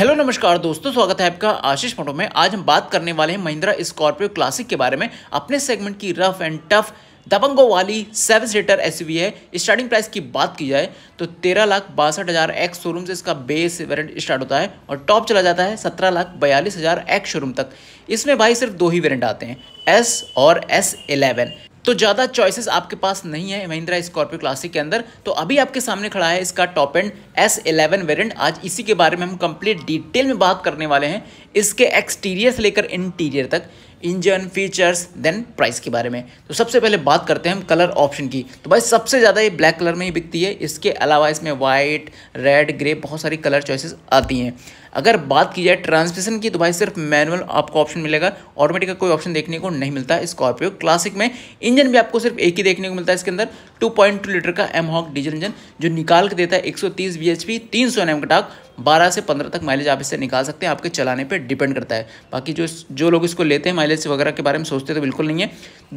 hello नमस्कार दोस्तों स्वागत है आपका आशीष मोटो में आज हम बात करने वाले हैं महिंद्रा स्कॉर्पियो क्लासिक के बारे में अपने सेगमेंट की रफ एंड टफ दबंगों वाली सेवन सीटर एस है स्टार्टिंग प्राइस की बात की जाए तो तेरह लाख बासठ हज़ार एक्स शोरूम से इसका बेस वेरिएंट स्टार्ट होता है और टॉप चला जाता है सत्रह लाख बयालीस हज़ार एक्स शोरूम तक इसमें भाई सिर्फ दो ही वेरिएंट आते हैं एस और एस इलेवन तो ज़्यादा चॉइसेस आपके पास नहीं है महिंद्रा स्कॉर्पियो क्लासिक के अंदर तो अभी आपके सामने खड़ा है इसका top end S eleven variant आज इसी के बारे में हम कंप्लीट डिटेल में बात करने वाले हैं इसके एक्सटीरियर से लेकर इंटीरियर तक इंजन फीचर्स देन प्राइस के बारे में तो सबसे पहले बात करते हैं हम कलर ऑप्शन की तो भाई सबसे ज़्यादा ये ब्लैक कलर में ही बिकती है इसके अलावा इसमें वाइट रेड ग्रे बहुत सारी कलर चॉइसेस आती हैं अगर बात की जाए ट्रांसमिशन की तो भाई सिर्फ मैनुअल आपको ऑप्शन मिलेगा ऑटोमेटिक का कोई ऑप्शन देखने को नहीं मिलता है स्कॉर्पियो क्लासिक में इंजन भी आपको सिर्फ एक ही देखने को मिलता है इसके अंदर 2.2 लीटर का एम हॉक डीजल इंजन जो निकाल के देता है 130 सौ 300 एम का टाक 12 से 15 तक माइलेज आप इससे निकाल सकते हैं आपके चलाने पर डिपेंड करता है बाकी जो जो लोग इसको लेते हैं माइलेज वगैरह के बारे में सोचते तो बिल्कुल नहीं है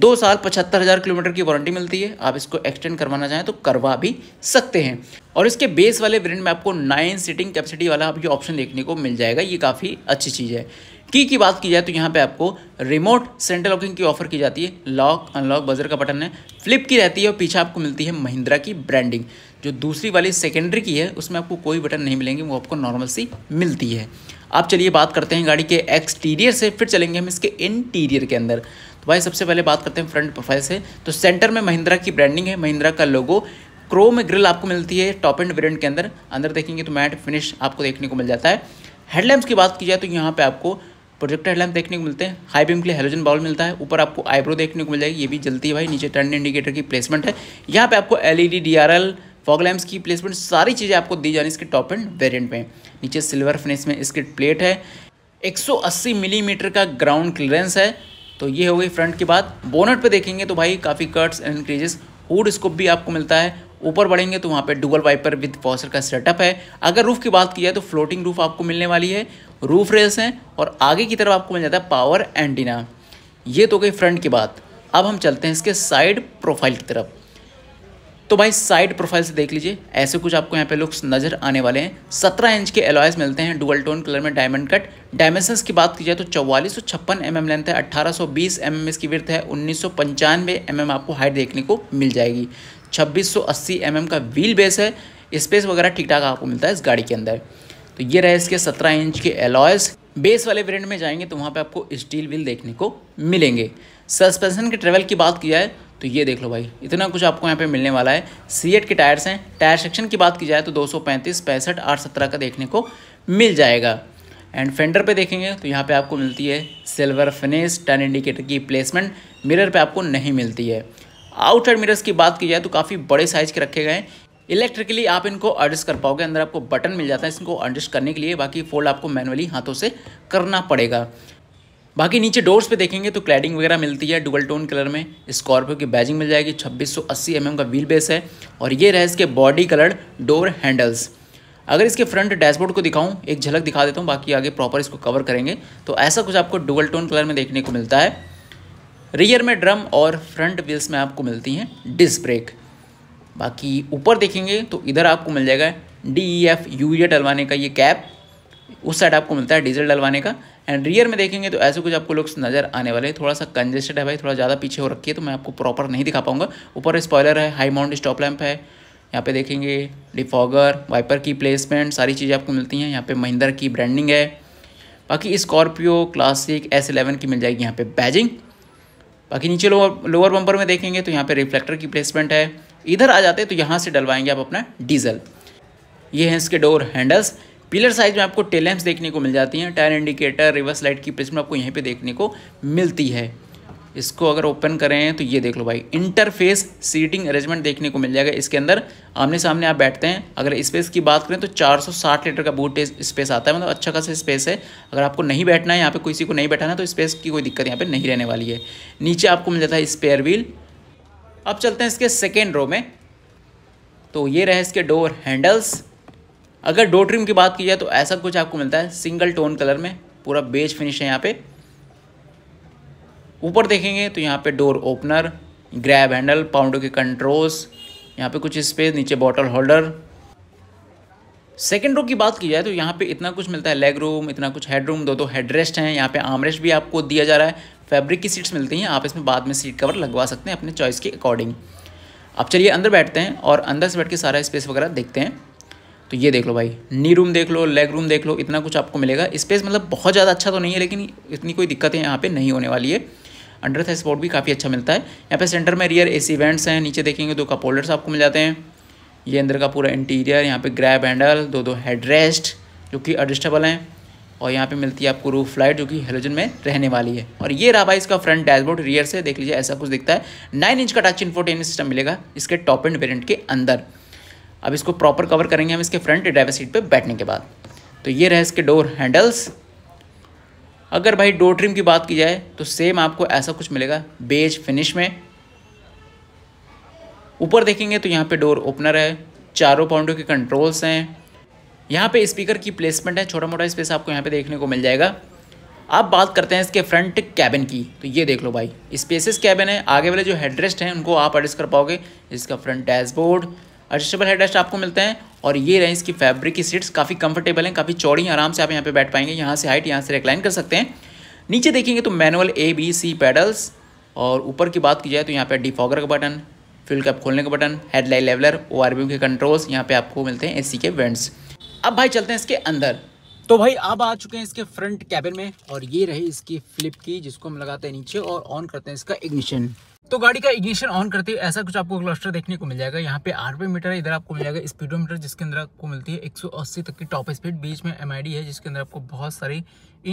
दो साल पचहत्तर हज़ार किलोमीटर की वारंटी मिलती है आप इसको एक्सटेंड करवाना चाहें तो करवा भी सकते हैं और इसके बेस वाले वेरियंट में आपको नाइन सीटिंग कैपेसिटी वाला अभी ऑप्शन देखने को मिल जाएगा ये काफ़ी अच्छी चीज़ है की की बात की जाए तो यहाँ पे आपको रिमोट सेंटर लॉकिंग की ऑफर की जाती है लॉक अनलॉक बजर का बटन है फ्लिप की रहती है और पीछे आपको मिलती है महिंद्रा की ब्रांडिंग जो दूसरी वाली सेकेंडरी की है उसमें आपको कोई बटन नहीं मिलेंगे वो आपको नॉर्मल सी मिलती है आप चलिए बात करते हैं गाड़ी के एक्सटीरियर से फिर चलेंगे हम इसके इंटीरियर के अंदर तो भाई सबसे पहले बात करते हैं फ्रंट प्रोफाइल से तो सेंटर में महिंद्रा की ब्रांडिंग है महिंद्रा का लोगो क्रोम में ग्रिल आपको मिलती है टॉप एंड वेरियंट के अंदर अंदर देखेंगे तो मैट फिनिश आपको देखने को मिल जाता है हेडलैम्प की बात की जाए तो यहाँ पे आपको प्रोजेक्टर हेडलैम्प देखने को मिलते हैं हाई बीम के लिए हेलोजन बॉल मिलता है ऊपर आपको आईब्रो देखने को मिल जाएगी ये भी जलती है भाई नीचे टर्न इंडिकेटर की प्लेसमेंट है यहाँ पे आपको L E D R L fog lamps की प्लेसमेंट सारी चीज़ें आपको दी जानी इसके टॉप एंड वेरियंट में नीचे सिल्वर फिनिश में इसकी प्लेट है एक मिलीमीटर mm का ग्राउंड क्लियरेंस है तो ये हो गई फ्रंट की बात बोनट पर देखेंगे तो भाई काफ़ी cuts and creases hood scoop भी आपको मिलता है ऊपर बढ़ेंगे तो वहाँ पे डुबल वाइपर विद वॉशर का सेटअप है अगर रूफ़ की बात की जाए तो फ्लोटिंग रूफ़ आपको मिलने वाली है रूफ रेस हैं और आगे की तरफ आपको मिल जाता है पावर एंटीना ये तो गई फ्रंट की बात अब हम चलते हैं इसके साइड प्रोफाइल की तरफ तो भाई साइड प्रोफाइल से देख लीजिए ऐसे कुछ आपको यहाँ पे लुक्स नज़र आने वाले हैं सत्रह इंच के एलॉयस मिलते हैं डुअल टोन कलर में डायमंड कट डायमेंशंस की बात की जाए तो चौवालीस सौ छप्पन एम एम लेंथ है अट्ठारह सौ बीस एम एम इसकी विर्थ है उन्नीस सौ पंचानवे एम एम आपको हाइट देखने को मिल जाएगी छब्बीस सौ अस्सी एम एम का व्हील बेस है स्पेस वगैरह ठीक ठाक आपको मिलता है इस गाड़ी के अंदर तो ये रहे इसके सत्रह इंच के एलॉयस बेस वाले ब्रेंड में जाएंगे तो वहाँ पे आपको स्टील व्हील देखने को मिलेंगे सस्पेंशन के ट्रेवल की बात की जाए तो ये देख लो भाई इतना कुछ आपको यहाँ पे मिलने वाला है सी के टायर्स हैं टायर सेक्शन की बात की जाए तो दो सौ पैंतीस पैंसठ आठ सत्रह का देखने को मिल जाएगा एंड फेंडर पे देखेंगे तो यहाँ पे आपको मिलती है सिल्वर फिनिश टर्न इंडिकेटर की प्लेसमेंट मिरर पे आपको नहीं मिलती है आउटर मिरर्स की बात की जाए तो काफ़ी बड़े साइज के रखे गए हैं इलेक्ट्रिकली आप इनको एडजस्ट कर पाओगे अंदर आपको बटन मिल जाता है इसको एडजस्ट करने के लिए बाकी फोल्ड आपको मैनुअली हाथों से करना पड़ेगा बाकी नीचे डोर्स पे देखेंगे तो क्लैडिंग वगैरह मिलती है डुबल टोन कलर में स्कॉर्पियो की बैजिंग मिल जाएगी 2680 एम mm का व्हील बेस है और ये रहे इसके बॉडी कलर्ड डोर हैंडल्स अगर इसके फ्रंट डैशबोर्ड को दिखाऊं एक झलक दिखा देता हूँ बाकी आगे प्रॉपर इसको कवर करेंगे तो ऐसा कुछ आपको डुबल टोन कलर में देखने को मिलता है रियर में ड्रम और फ्रंट व्हील्स में आपको मिलती हैं डिस्क ब्रेक बाकी ऊपर देखेंगे तो इधर आपको मिल जाएगा D E F U J डलवाने का ये कैप उस साइड आपको मिलता है डीजल डलवाने का एंड रियर में देखेंगे तो ऐसे कुछ आपको लुक्स नज़र आने वाले हैं थोड़ा सा कंजेस्टेड है भाई थोड़ा ज़्यादा पीछे हो रखी है तो मैं आपको प्रॉपर नहीं दिखा पाऊंगा ऊपर स्पॉयलर है हाई माउंट स्टॉप लैम्प है यहाँ पे देखेंगे डिफॉगर वाइपर की प्लेसमेंट सारी चीज़ें आपको मिलती हैं यहाँ पे महिंद्रा की ब्रांडिंग है बाकी स्कॉर्पियो क्लासिक एस इलेवन की मिल जाएगी यहाँ पर बैजिंग बाकी नीचे लोअर लोअर बम्पर में देखेंगे तो यहाँ पे रिफ्लेक्टर की प्लेसमेंट है इधर आ जाते तो यहाँ से डलवाएंगे आप अपना डीजल ये हैं इसके डोर हैंडल्स पिलर साइज में आपको टेलैम्प देखने को मिल जाती हैं टायर इंडिकेटर रिवर्स लाइट की प्लेसमेंट आपको यहीं पे देखने को मिलती है इसको अगर ओपन करें तो ये देख लो भाई इंटरफेस सीटिंग अरेंजमेंट देखने को मिल जाएगा इसके अंदर आमने सामने आप बैठते हैं अगर स्पेस की बात करें तो 460 लीटर का बूट स्पेस आता है मतलब अच्छा खासा स्पेस है अगर आपको नहीं बैठना है यहाँ पे किसी को नहीं बैठाना तो स्पेस की कोई दिक्कत यहाँ पर नहीं रहने वाली है नीचे आपको मिल जाता है स्पेयर व्हील अब चलते हैं इसके सेकेंड रो में तो ये रहे इसके डोर हैंडल्स अगर डोर ट्रिम की बात की जाए तो ऐसा कुछ आपको मिलता है सिंगल टोन कलर में पूरा बेज फिनिश है यहाँ पर ऊपर देखेंगे तो यहाँ पे डोर ओपनर ग्रैब हैंडल पाउंडो के कंट्रोल्स यहाँ पे कुछ स्पेस नीचे बॉटल होल्डर सेकेंड रूम की बात की जाए तो यहाँ पे इतना कुछ मिलता है लेग रूम इतना कुछ हेड रूम दो दो हेड रेस्ट हैं यहाँ पे आर्म रेस्ट भी आपको दिया जा रहा है फैब्रिक की सीट्स मिलती हैं आप इसमें बाद में सीट कवर लगवा सकते हैं अपने चॉइस के अकॉर्डिंग अब चलिए अंदर बैठते हैं और अंदर से बैठ के सारा स्पेस वगैरह देखते हैं तो ये देख लो भाई नी रूम देख लो लेग रूम देख लो इतना कुछ आपको मिलेगा स्पेस मतलब बहुत ज़्यादा अच्छा तो नहीं है लेकिन इतनी कोई दिक्कतें यहाँ पर नहीं होने वाली है अंडर था स्पॉट भी काफ़ी अच्छा मिलता है यहाँ पे सेंटर में रियर एसी वेंट्स हैं नीचे देखेंगे दो कप होल्डर्स आपको मिल जाते हैं ये अंदर का पूरा इंटीरियर यहाँ पे ग्रैब हैंडल दो दो हेड रेस्ट जो कि एडजस्टेबल हैं और यहाँ पे मिलती है आपको रूफ लाइट जो कि हेलोजन में रहने वाली है और ये रहा इसका फ्रंट डैशबोर्ड रियर से देख लीजिए ऐसा कुछ दिखता है नाइन इंच का टच इन्फोटेनमेंट सिस्टम मिलेगा इसके टॉप एंड वेरियंट के अंदर अब इसको प्रॉपर कवर करेंगे हम इसके फ्रंट ड्राइवर सीट पर बैठने के बाद तो ये रहे इसके डोर हैंडल्स अगर भाई डोर ट्रिम की बात की जाए तो सेम आपको ऐसा कुछ मिलेगा बेज फिनिश में ऊपर देखेंगे तो यहाँ पे डोर ओपनर है चारों पाउंडों के कंट्रोल्स हैं यहाँ पे स्पीकर की प्लेसमेंट है छोटा मोटा स्पेस आपको यहाँ पे देखने को मिल जाएगा अब बात करते हैं इसके फ्रंट कैबिन की तो ये देख लो भाई स्पेसिस कैबिन है आगे वाले जो हेडरेस्ट हैं उनको आप एडजस्ट कर पाओगे इसका फ्रंट डैशबोर्ड एडजस्टेबल हेडरेस्ट आपको मिलते हैं और ये रहें इसकी फैब्रिक की सीट्स काफ़ी कंफर्टेबल हैं काफ़ी चौड़ी आराम से आप यहाँ पे बैठ पाएंगे यहाँ से हाइट यहाँ से रिक्लाइन कर सकते हैं नीचे देखेंगे तो manual A B C pedals और ऊपर की बात की जाए तो यहाँ पर डिफॉगर का बटन फ्यूल कैप खोलने का बटन हेडलाइट लेवलर ओ के कंट्रोल्स यहाँ पर आपको मिलते हैं ए के वेंट्स अब भाई चलते हैं इसके अंदर तो भाई अब आ चुके हैं इसके फ्रंट कैबिन में और ये रही इसकी फ्लिप की जिसको हम लगाते हैं नीचे और ऑन करते हैं इसका इग्निशन तो गाड़ी का इग्निशन ऑन करते हुए ऐसा कुछ आपको क्लस्टर देखने को मिल जाएगा यहाँ पे आरपीएम मीटर है इधर आपको मिल जाएगा स्पीडोमीटर जिसके अंदर आपको मिलती है 180 तक की टॉप स्पीड बीच में डी है जिसके अंदर आपको बहुत सारी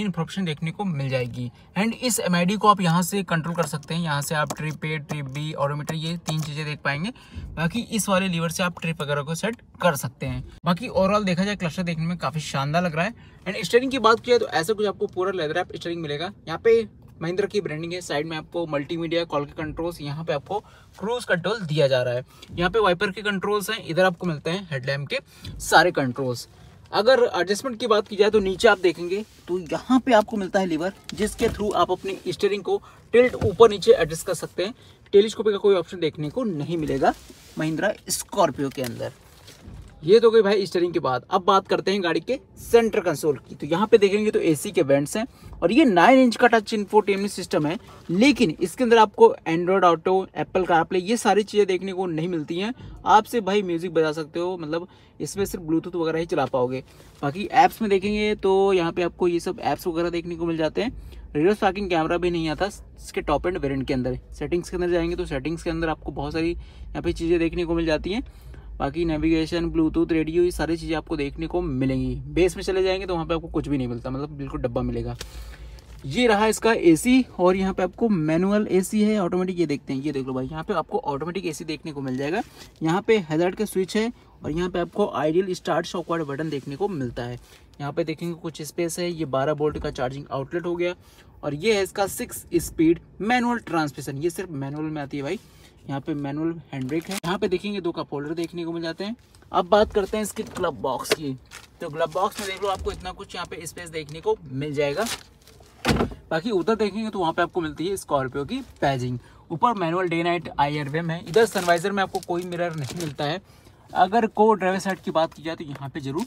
इन्फॉर्मेशन देखने को मिल जाएगी एंड इस एम को आप यहाँ से कंट्रोल कर सकते हैं यहाँ से आप trip A trip B odometer ये तीन चीज़ें देख पाएंगे बाकी इस वाले लीवर से आप ट्रिप वगैरह को सेट कर सकते हैं बाकी ओवरऑल देखा जाए क्लस्टर देखने में काफ़ी शानदार लग रहा है एंड स्टेयरिंग की बात की जाए तो ऐसा कुछ आपको पूरा लेदर आप स्टेयरिंग मिलेगा यहाँ पे महिंद्रा की ब्रांडिंग है साइड में आपको मल्टीमीडिया कॉल के कंट्रोल्स यहाँ पे आपको क्रूज कंट्रोल दिया जा रहा है यहाँ पे वाइपर के कंट्रोल्स हैं इधर आपको मिलते हैं हेडलैम्प के सारे कंट्रोल्स अगर एडजस्टमेंट की बात की जाए तो नीचे आप देखेंगे तो यहाँ पे आपको मिलता है लीवर जिसके थ्रू आप अपनी स्टेयरिंग को टिल्ट ऊपर नीचे एडजस्ट कर सकते हैं टेलीस्कोपी का कोई ऑप्शन देखने को नहीं मिलेगा महिंद्रा स्कॉर्पियो के अंदर ये तो गई भाई स्टेरिंग के बाद अब बात करते हैं गाड़ी के सेंटर कंसोल की तो यहाँ पे देखेंगे तो एसी के वेंट्स हैं और ये नाइन इंच का टच इन्फोटेनमेंट सिस्टम है लेकिन इसके अंदर आपको एंड्रॉयड ऑटो एप्पल का एप्ले ये सारी चीज़ें देखने को नहीं मिलती हैं आपसे भाई म्यूज़िक बजा सकते हो मतलब इसमें सिर्फ ब्लूटूथ वगैरह ही चला पाओगे बाकी ऐप्स में देखेंगे तो यहाँ पर आपको ये सब ऐप्स वगैरह देखने को मिल जाते हैं रिवर्स पार्किंग कैमरा भी नहीं आता इसके टॉप एंड वेरियंट के अंदर सेटिंग्स के अंदर जाएंगे तो सेटिंग्स के अंदर आपको बहुत सारी यहाँ पे चीज़ें देखने को मिल जाती हैं बाकी नेविगेशन ब्लूटूथ रेडियो ये सारी चीज़ें आपको देखने को मिलेंगी बेस में चले जाएंगे तो वहाँ पर आपको कुछ भी नहीं मिलता मतलब बिल्कुल डब्बा मिलेगा ये रहा इसका एसी और यहाँ पे आपको मैनुअल एसी है ऑटोमेटिक ये देखते हैं ये देख लो भाई यहाँ पे आपको ऑटोमेटिक एसी देखने को मिल जाएगा यहाँ पे हेजार्ट का स्विच है और यहाँ पे आपको आइडियल स्टार्ट शॉकवर्ड बटन देखने को मिलता है यहाँ पे देखेंगे कुछ स्पेस है ये 12 वोल्ट का चार्जिंग आउटलेट हो गया और ये है इसका सिक्स स्पीड मैनुअल ट्रांसमिशन ये सिर्फ मैनुअल में आती है भाई यहाँ पे मैनुअल हैंड्रेक है यहाँ पे देखेंगे दो कप होल्डर देखने को मिल जाते हैं अब बात करते हैं इसके क्लब बॉक्स की तो क्लब बॉक्स में देख लो आपको इतना कुछ यहाँ पे स्पेस देखने को मिल जाएगा बाकी उधर देखेंगे तो वहाँ पे आपको मिलती है स्कॉर्पियो की पैजिंग ऊपर manual day night I RVM है इधर सनवाइजर में आपको कोई मिरर नहीं मिलता है अगर को ड्राइवर साइड की बात की जाए तो यहाँ पे जरूर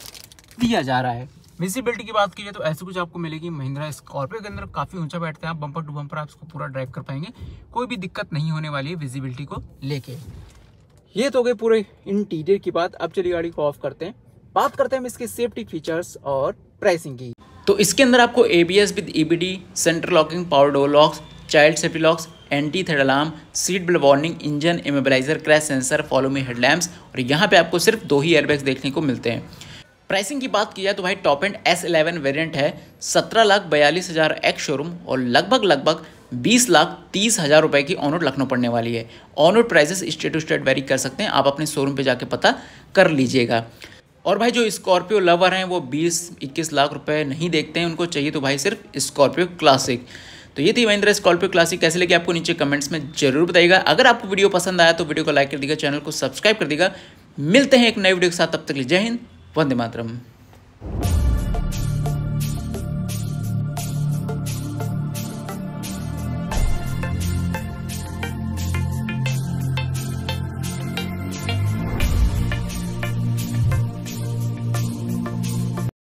दिया जा रहा है विजिबिलिटी की बात की जाए तो ऐसे कुछ आपको मिलेगी महिंद्रा स्कॉर्पियो के अंदर काफ़ी ऊंचा बैठते हैं आप बम्पर टू बंपर आप इसको पूरा ड्राइव कर पाएंगे कोई भी दिक्कत नहीं होने वाली है विजिबिलिटी को लेके ये तो गए पूरे इंटीरियर की बात अब चलिए गाड़ी को ऑफ करते हैं बात करते हैं हम इसके सेफ्टी फीचर्स और प्राइसिंग की तो इसके अंदर आपको A B S with E B D centre locking power door locks child safety locks anti theft alarm seat belt warning engine immobiliser crash sensor follow me headlamps और यहाँ पे आपको सिर्फ दो ही एयरबैग्स देखने को मिलते हैं प्राइसिंग की बात की जाए तो भाई top end S eleven variant है सत्रह लाख बयालीस हज़ार एक्स शोरूम और लगभग लगभग बीस लाख तीस हज़ार रुपये की ऑनरोड लखनऊ पड़ने वाली है on road prices state to state vary कर सकते हैं आप अपने शोरूम पे जाके पता कर लीजिएगा और भाई जो स्कॉर्पियो लवर हैं वो बीस इक्कीस लाख रुपए नहीं देखते हैं उनको चाहिए तो भाई सिर्फ स्कॉर्पियो क्लासिक तो ये थी महिंद्रा स्कॉर्पियो क्लासिक कैसे लगी आपको नीचे कमेंट्स में जरूर बताइएगा अगर आपको वीडियो पसंद आया तो वीडियो को लाइक कर दीजिएगा चैनल को सब्सक्राइब कर दीजिएगा मिलते हैं एक नए वीडियो के साथ तब तक जय हिंद वन्दे मातरम्